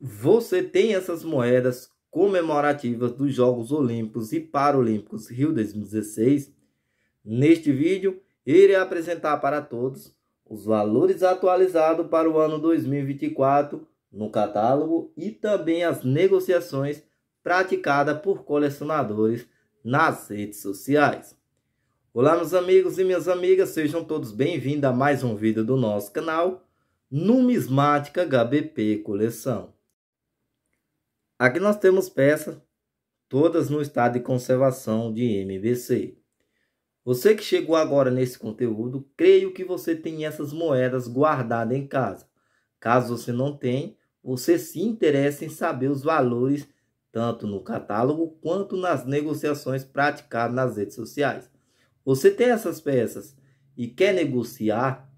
Você tem essas moedas comemorativas dos Jogos Olímpicos e Paralímpicos Rio 2016? Neste vídeo, irei apresentar para todos os valores atualizados para o ano 2024 no catálogo e também as negociações praticadas por colecionadores nas redes sociais. Olá meus amigos e minhas amigas, sejam todos bem-vindos a mais um vídeo do nosso canal Numismática HBP Coleção. Aqui nós temos peças, todas no estado de conservação de MVC. Você que chegou agora nesse conteúdo, creio que você tem essas moedas guardadas em casa. Caso você não tenha, você se interessa em saber os valores tanto no catálogo quanto nas negociações praticadas nas redes sociais. Você tem essas peças e quer negociar?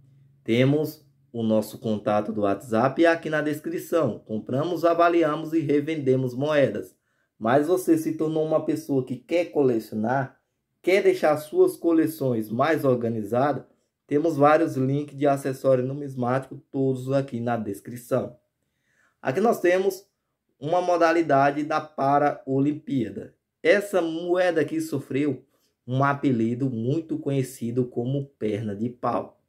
Temos o nosso contato do WhatsApp é aqui na descrição. Compramos, avaliamos e revendemos moedas. Mas você se tornou uma pessoa que quer colecionar, quer deixar suas coleções mais organizadas, temos vários links de acessório numismático, todos aqui na descrição. Aqui nós temos uma modalidade da Paralimpíada. Essa moeda aqui sofreu um apelido muito conhecido como perna de pau,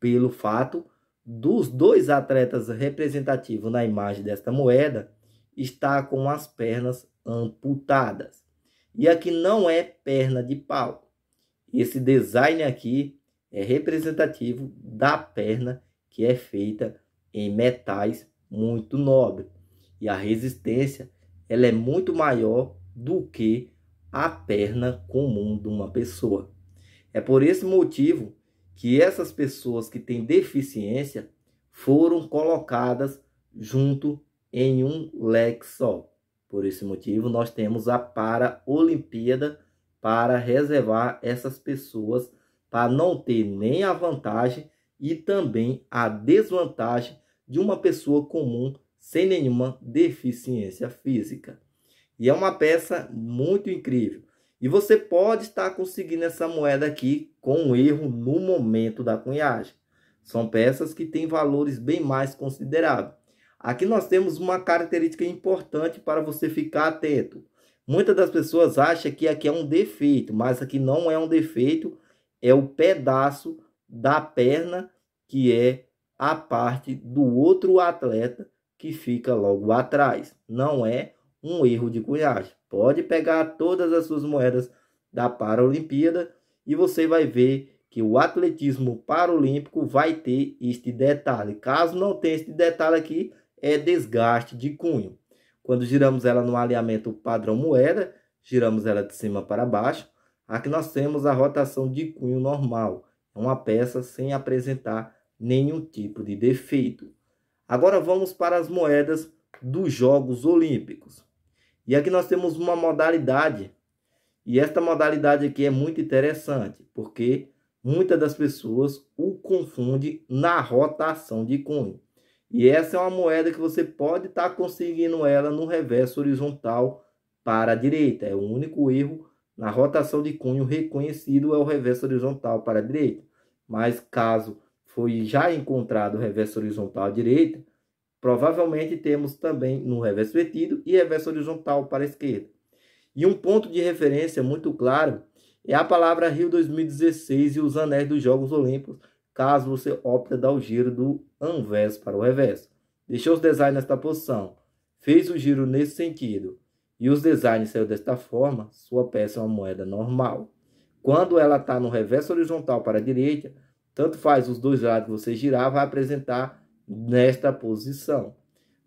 pelo fato dos dois atletas representativos na imagem desta moeda está com as pernas amputadas. E aqui não é perna de pau. Esse design aqui é representativo da perna que é feita em metais muito nobres. E a resistência ela é muito maior do que a perna comum de uma pessoa. É por esse motivo que essas pessoas que têm deficiência foram colocadas junto em um leque só. Por esse motivo, nós temos a paraolimpíada para reservar essas pessoas para não ter nem a vantagem e também a desvantagem de uma pessoa comum sem nenhuma deficiência física. E é uma peça muito incrível. E você pode estar conseguindo essa moeda aqui com um erro no momento da cunhagem. São peças que têm valores bem mais consideráveis. Aqui nós temos uma característica importante para você ficar atento. Muitas das pessoas acham que aqui é um defeito, mas aqui não é um defeito, é o pedaço da perna que é a parte do outro atleta que fica logo atrás. Não é um erro de cunhagem. Pode pegar todas as suas moedas da Paralimpíada e você vai ver que o atletismo paralímpico vai ter este detalhe. Caso não tenha este detalhe aqui, é desgaste de cunho. Quando giramos ela no alinhamento padrão moeda, giramos ela de cima para baixo, aqui nós temos a rotação de cunho normal. É uma peça sem apresentar nenhum tipo de defeito. Agora vamos para as moedas dos Jogos Olímpicos. E aqui nós temos uma modalidade. E esta modalidade aqui é muito interessante, porque muitas das pessoas o confunde na rotação de cunho. E essa é uma moeda que você pode estar tá conseguindo ela no reverso horizontal para a direita. É o único erro na rotação de cunho reconhecido é o reverso horizontal para a direita. Mas caso foi já encontrado o reverso horizontal à direita, Provavelmente temos também no reverso vertido e reverso horizontal para a esquerda. E um ponto de referência muito claro é a palavra Rio 2016 e os anéis dos Jogos Olímpicos, caso você opte dar o giro do anverso para o reverso. Deixou os designs nesta posição, fez o giro nesse sentido e os designs saiu desta forma, sua peça é uma moeda normal. Quando ela está no reverso horizontal para a direita, tanto faz os dois lados que você girar, vai apresentar nesta posição.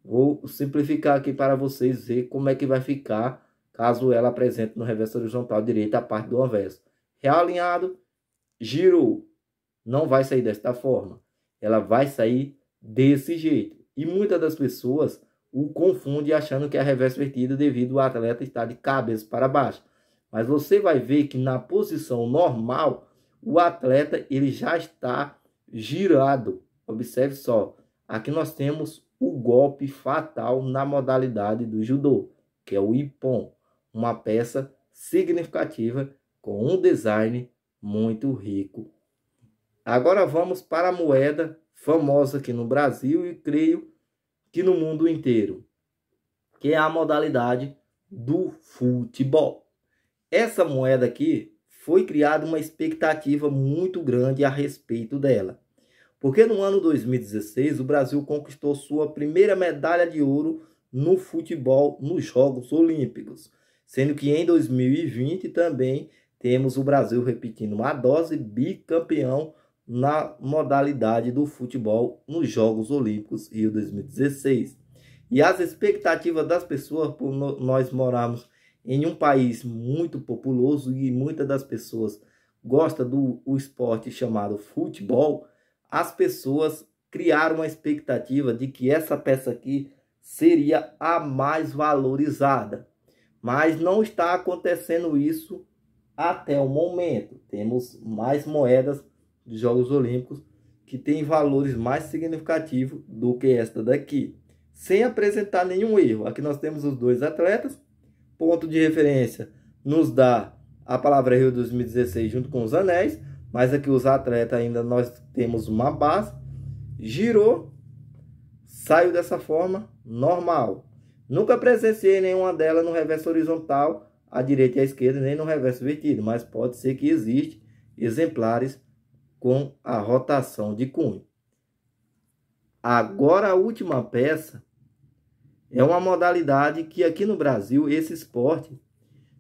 Vou simplificar aqui para vocês ver como é que vai ficar caso ela apresente no reverso horizontal direito a parte do anverso. Realinhado, girou. Não vai sair desta forma. Ela vai sair desse jeito. E muitas das pessoas o confunde achando que é a reversa vertida devido ao atleta estar de cabeça para baixo. Mas você vai ver que na posição normal, o atleta ele já está girado. Observe só, Aqui nós temos o golpe fatal na modalidade do judô, que é o ippon, uma peça significativa com um design muito rico. Agora vamos para a moeda famosa aqui no Brasil e creio que no mundo inteiro, que é a modalidade do futebol. Essa moeda aqui foi criada uma expectativa muito grande a respeito dela. Porque no ano 2016 o Brasil conquistou sua primeira medalha de ouro no futebol nos Jogos Olímpicos, sendo que em 2020 também temos o Brasil repetindo uma dose bicampeão na modalidade do futebol nos Jogos Olímpicos Rio 2016. E as expectativas das pessoas por nós morarmos em um país muito populoso e muitas das pessoas gosta do esporte chamado futebol, as pessoas criaram uma expectativa de que essa peça aqui seria a mais valorizada. Mas não está acontecendo isso até o momento. Temos mais moedas de Jogos Olímpicos que têm valores mais significativos do que esta daqui. Sem apresentar nenhum erro. Aqui nós temos os dois atletas. Ponto de referência nos dá a palavra Rio 2016 junto com os anéis. Mas aqui os atletas ainda nós temos uma base. Girou, saiu dessa forma, normal. Nunca presenciei nenhuma delas no reverso horizontal, à direita e à esquerda, nem no reverso vertido. Mas pode ser que existe exemplares com a rotação de cunho. Agora a última peça é uma modalidade que aqui no Brasil esse esporte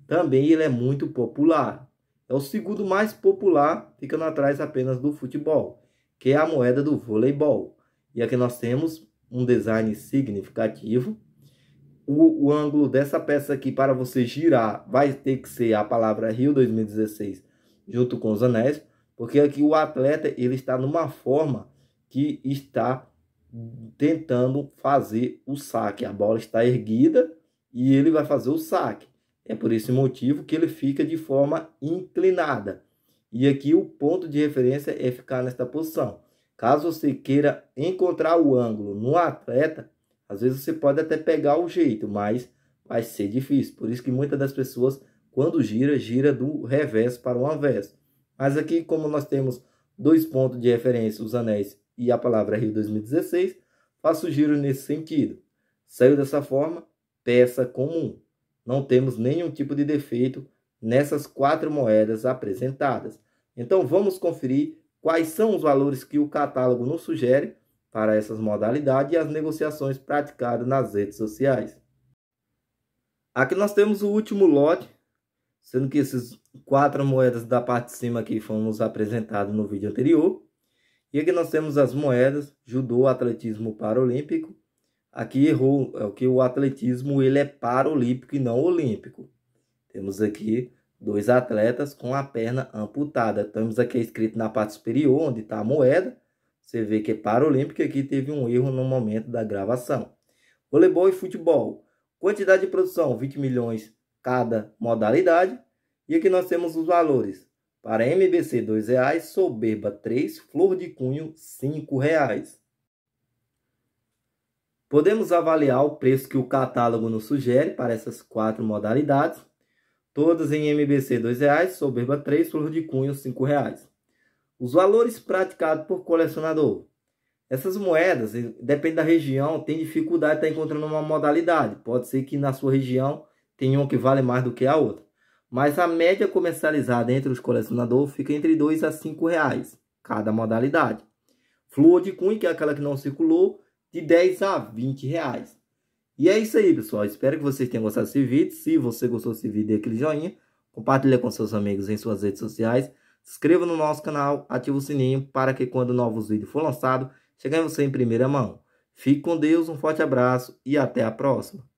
também ele é muito popular. É o segundo mais popular, ficando atrás apenas do futebol, que é a moeda do voleibol. E aqui nós temos um design significativo. O, o ângulo dessa peça aqui para você girar vai ter que ser a palavra Rio 2016 junto com os anéis, porque aqui o atleta ele está numa forma que está tentando fazer o saque. A bola está erguida e ele vai fazer o saque. É por esse motivo que ele fica de forma inclinada. E aqui o ponto de referência é ficar nesta posição. Caso você queira encontrar o ângulo no atleta, às vezes você pode até pegar o jeito, mas vai ser difícil. Por isso que muitas das pessoas, quando gira, gira do reverso para o avesso. Mas aqui, como nós temos dois pontos de referência, os anéis e a palavra Rio 2016, faço o giro nesse sentido. Saiu dessa forma, peça comum. Não temos nenhum tipo de defeito nessas quatro moedas apresentadas. Então vamos conferir quais são os valores que o catálogo nos sugere para essas modalidades e as negociações praticadas nas redes sociais. Aqui nós temos o último lote, sendo que essas quatro moedas da parte de cima aqui fomos apresentadas no vídeo anterior. E aqui nós temos as moedas judô, atletismo paralímpico Aqui errou, é o que o atletismo ele é paralímpico e não olímpico. Temos aqui dois atletas com a perna amputada. Temos aqui escrito na parte superior, onde está a moeda. Você vê que é paralímpico e aqui teve um erro no momento da gravação. Voleibol e futebol. Quantidade de produção, 20 milhões cada modalidade. E aqui nós temos os valores. Para MBC, R$ 2,00. Soberba, R$ 3,00. Flor de Cunho, R$ 5,00. Podemos avaliar o preço que o catálogo nos sugere para essas quatro modalidades, todas em MBC R$ 2,00, Soberba R$ 3,00, Flor de Cunho R$ 5,00. Os valores praticados por colecionador. Essas moedas, depende da região, tem dificuldade de estar tá encontrando uma modalidade. Pode ser que na sua região tenha uma que vale mais do que a outra. Mas a média comercializada entre os colecionadores fica entre R$ 2,00 a R$ 5,00 cada modalidade. Flor de Cunho, que é aquela que não circulou, de 10 a 20 reais. E é isso aí, pessoal. Espero que vocês tenham gostado desse vídeo. Se você gostou desse vídeo, dê aquele joinha. Compartilhe com seus amigos em suas redes sociais. Se inscreva no nosso canal, ative o sininho para que quando novos vídeos for lançado, cheguem você em primeira mão. Fique com Deus, um forte abraço e até a próxima.